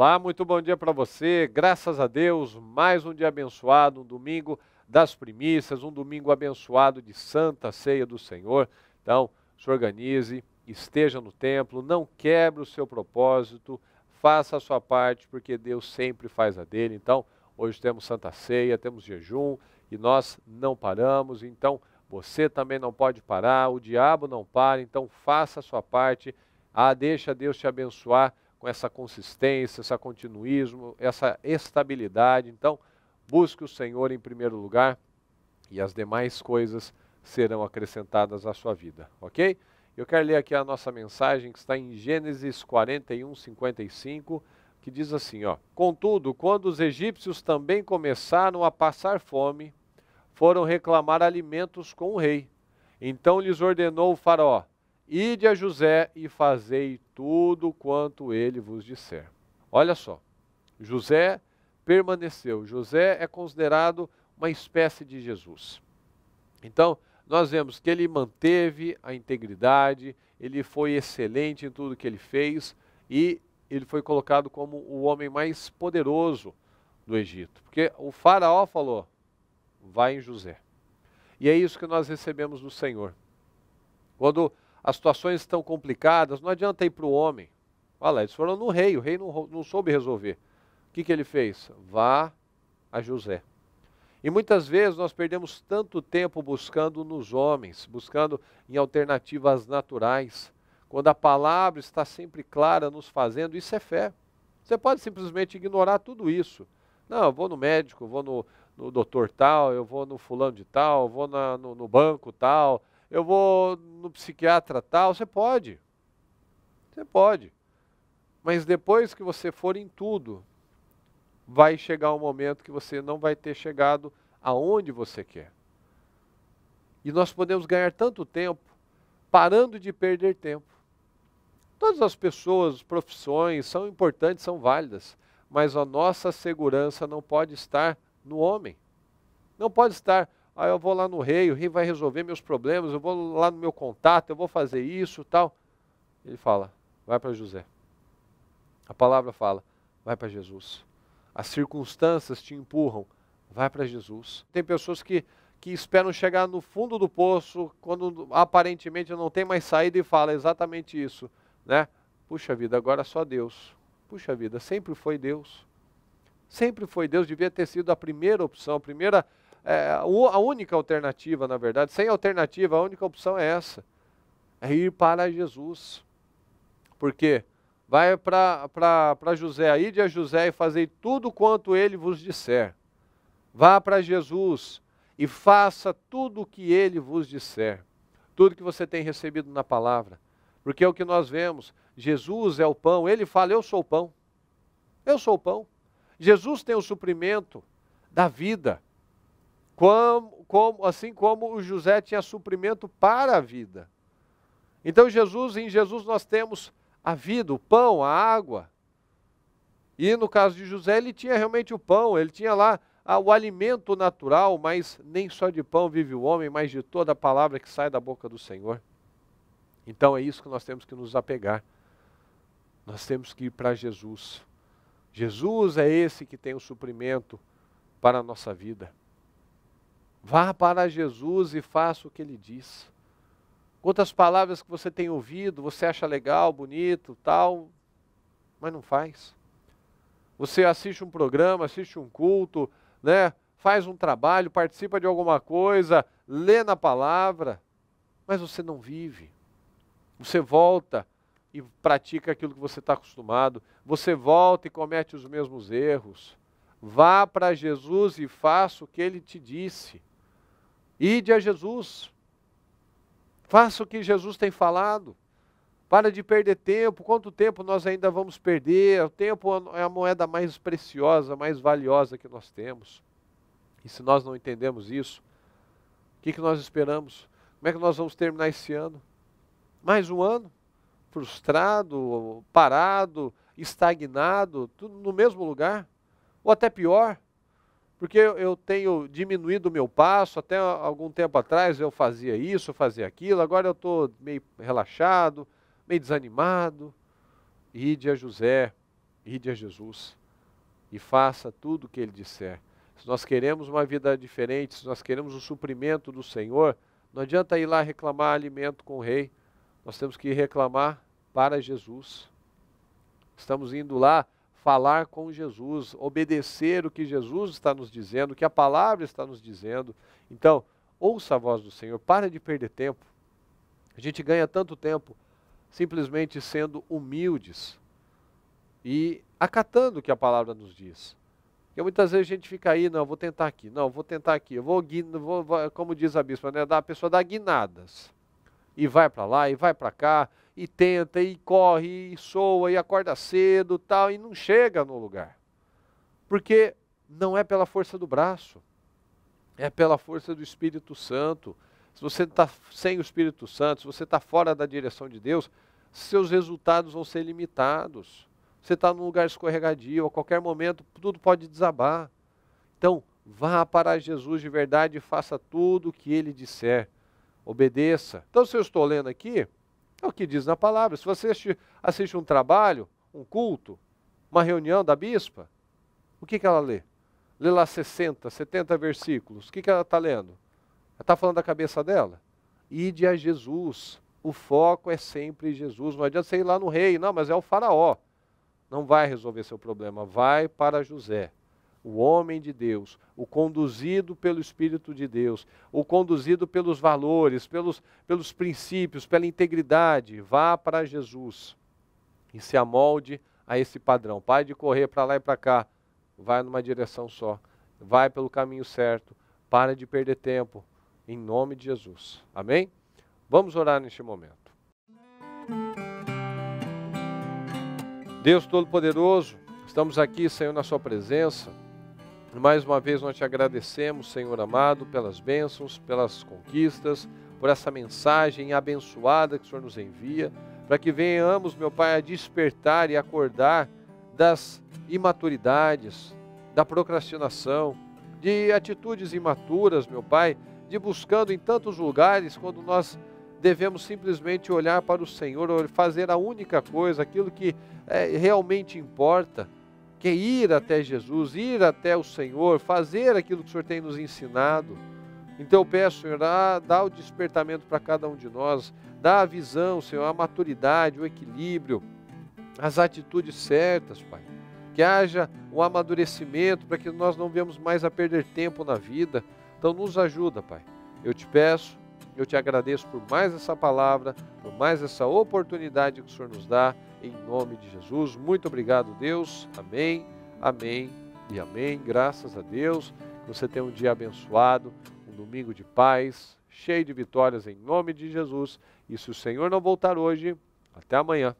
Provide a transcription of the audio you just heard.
Olá, muito bom dia para você. Graças a Deus, mais um dia abençoado, um domingo das primícias, um domingo abençoado de Santa Ceia do Senhor. Então, se organize, esteja no templo, não quebre o seu propósito, faça a sua parte, porque Deus sempre faz a dele. Então, hoje temos Santa Ceia, temos jejum e nós não paramos. Então, você também não pode parar, o diabo não para. Então, faça a sua parte, ah, deixa Deus te abençoar com essa consistência, essa continuismo, essa estabilidade. Então, busque o Senhor em primeiro lugar e as demais coisas serão acrescentadas à sua vida, ok? Eu quero ler aqui a nossa mensagem que está em Gênesis 41, 55, que diz assim, ó, Contudo, quando os egípcios também começaram a passar fome, foram reclamar alimentos com o rei. Então lhes ordenou o faraó, Ide a José e fazei tudo quanto ele vos disser. Olha só, José permaneceu. José é considerado uma espécie de Jesus. Então, nós vemos que ele manteve a integridade, ele foi excelente em tudo que ele fez e ele foi colocado como o homem mais poderoso do Egito. Porque o faraó falou: vai em José. E é isso que nós recebemos do Senhor. Quando as situações estão complicadas, não adianta ir para o homem. Olha lá, eles foram no rei, o rei não, não soube resolver. O que, que ele fez? Vá a José. E muitas vezes nós perdemos tanto tempo buscando nos homens, buscando em alternativas naturais, quando a palavra está sempre clara nos fazendo, isso é fé. Você pode simplesmente ignorar tudo isso. Não, eu vou no médico, eu vou no, no doutor tal, eu vou no fulano de tal, eu vou na, no, no banco tal, eu vou no psiquiatra tal, você pode. Você pode. Mas depois que você for em tudo, vai chegar um momento que você não vai ter chegado aonde você quer. E nós podemos ganhar tanto tempo parando de perder tempo. Todas as pessoas, profissões são importantes, são válidas, mas a nossa segurança não pode estar no homem. Não pode estar Aí eu vou lá no rei, o rei vai resolver meus problemas, eu vou lá no meu contato, eu vou fazer isso, tal. Ele fala: vai para José. A palavra fala: vai para Jesus. As circunstâncias te empurram, vai para Jesus. Tem pessoas que, que esperam chegar no fundo do poço, quando aparentemente não tem mais saída, e fala exatamente isso, né? Puxa vida, agora só Deus. Puxa vida, sempre foi Deus. Sempre foi Deus, devia ter sido a primeira opção, a primeira é, a única alternativa, na verdade, sem alternativa, a única opção é essa: é ir para Jesus. Por quê? Vai para José, ide a José e fazei tudo quanto ele vos disser. Vá para Jesus e faça tudo o que ele vos disser. Tudo que você tem recebido na palavra. Porque é o que nós vemos. Jesus é o pão. Ele fala: Eu sou o pão. Eu sou o pão. Jesus tem o suprimento da vida como, como, assim como o José tinha suprimento para a vida. Então Jesus, em Jesus nós temos a vida, o pão, a água. E no caso de José, ele tinha realmente o pão, ele tinha lá ah, o alimento natural, mas nem só de pão vive o homem, mas de toda a palavra que sai da boca do Senhor. Então é isso que nós temos que nos apegar. Nós temos que ir para Jesus. Jesus é esse que tem o suprimento para a nossa vida. Vá para Jesus e faça o que ele diz. Quantas palavras que você tem ouvido, você acha legal, bonito, tal, mas não faz. Você assiste um programa, assiste um culto, né? faz um trabalho, participa de alguma coisa, lê na palavra, mas você não vive. Você volta e pratica aquilo que você está acostumado, você volta e comete os mesmos erros. Vá para Jesus e faça o que ele te disse. Ide a Jesus. Faça o que Jesus tem falado. Para de perder tempo. Quanto tempo nós ainda vamos perder? O tempo é a moeda mais preciosa, mais valiosa que nós temos. E se nós não entendemos isso, o que, que nós esperamos? Como é que nós vamos terminar esse ano? Mais um ano? Frustrado, parado, estagnado, tudo no mesmo lugar? Ou até pior, porque eu tenho diminuído o meu passo, até algum tempo atrás eu fazia isso, fazia aquilo, agora eu estou meio relaxado, meio desanimado. Ide a José, ide a Jesus e faça tudo o que ele disser. Se nós queremos uma vida diferente, se nós queremos o suprimento do Senhor, não adianta ir lá reclamar alimento com o rei, nós temos que reclamar para Jesus. Estamos indo lá falar com Jesus, obedecer o que Jesus está nos dizendo, o que a palavra está nos dizendo. Então, ouça a voz do Senhor, para de perder tempo. A gente ganha tanto tempo simplesmente sendo humildes e acatando o que a palavra nos diz. Porque muitas vezes a gente fica aí, não, vou tentar aqui, não, vou tentar aqui, eu vou, vou como diz a bispa, né, a pessoa dá guinadas. E vai para lá, e vai para cá, e tenta, e corre, e soa, e acorda cedo, tal, e não chega no lugar. Porque não é pela força do braço, é pela força do Espírito Santo. Se você está sem o Espírito Santo, se você está fora da direção de Deus, seus resultados vão ser limitados. Você está num lugar escorregadio, a qualquer momento tudo pode desabar. Então, vá para Jesus de verdade e faça tudo o que ele disser. Obedeça. Então, se eu estou lendo aqui, é o que diz na palavra. Se você assiste um trabalho, um culto, uma reunião da bispa, o que, que ela lê? Lê lá 60, 70 versículos. O que, que ela está lendo? Ela está falando da cabeça dela? Ide a Jesus. O foco é sempre Jesus. Não adianta você ir lá no rei. Não, mas é o faraó. Não vai resolver seu problema. Vai para José o homem de Deus, o conduzido pelo Espírito de Deus, o conduzido pelos valores, pelos, pelos princípios, pela integridade, vá para Jesus e se amolde a esse padrão. Pare de correr para lá e para cá, vai numa direção só, vai pelo caminho certo, para de perder tempo, em nome de Jesus. Amém? Vamos orar neste momento. Deus Todo-Poderoso, estamos aqui, Senhor, na Sua presença mais uma vez nós te agradecemos, Senhor amado, pelas bênçãos, pelas conquistas, por essa mensagem abençoada que o Senhor nos envia, para que venhamos, meu Pai, a despertar e acordar das imaturidades, da procrastinação, de atitudes imaturas, meu Pai, de buscando em tantos lugares quando nós devemos simplesmente olhar para o Senhor, fazer a única coisa, aquilo que é, realmente importa que ir até Jesus, ir até o Senhor, fazer aquilo que o Senhor tem nos ensinado. Então eu peço, Senhor, dá, dá o despertamento para cada um de nós, dá a visão, Senhor, a maturidade, o equilíbrio, as atitudes certas, Pai. Que haja um amadurecimento para que nós não venhamos mais a perder tempo na vida. Então nos ajuda, Pai. Eu te peço eu te agradeço por mais essa palavra, por mais essa oportunidade que o Senhor nos dá, em nome de Jesus. Muito obrigado, Deus. Amém, amém e amém. Graças a Deus. Que você tenha um dia abençoado, um domingo de paz, cheio de vitórias, em nome de Jesus. E se o Senhor não voltar hoje, até amanhã.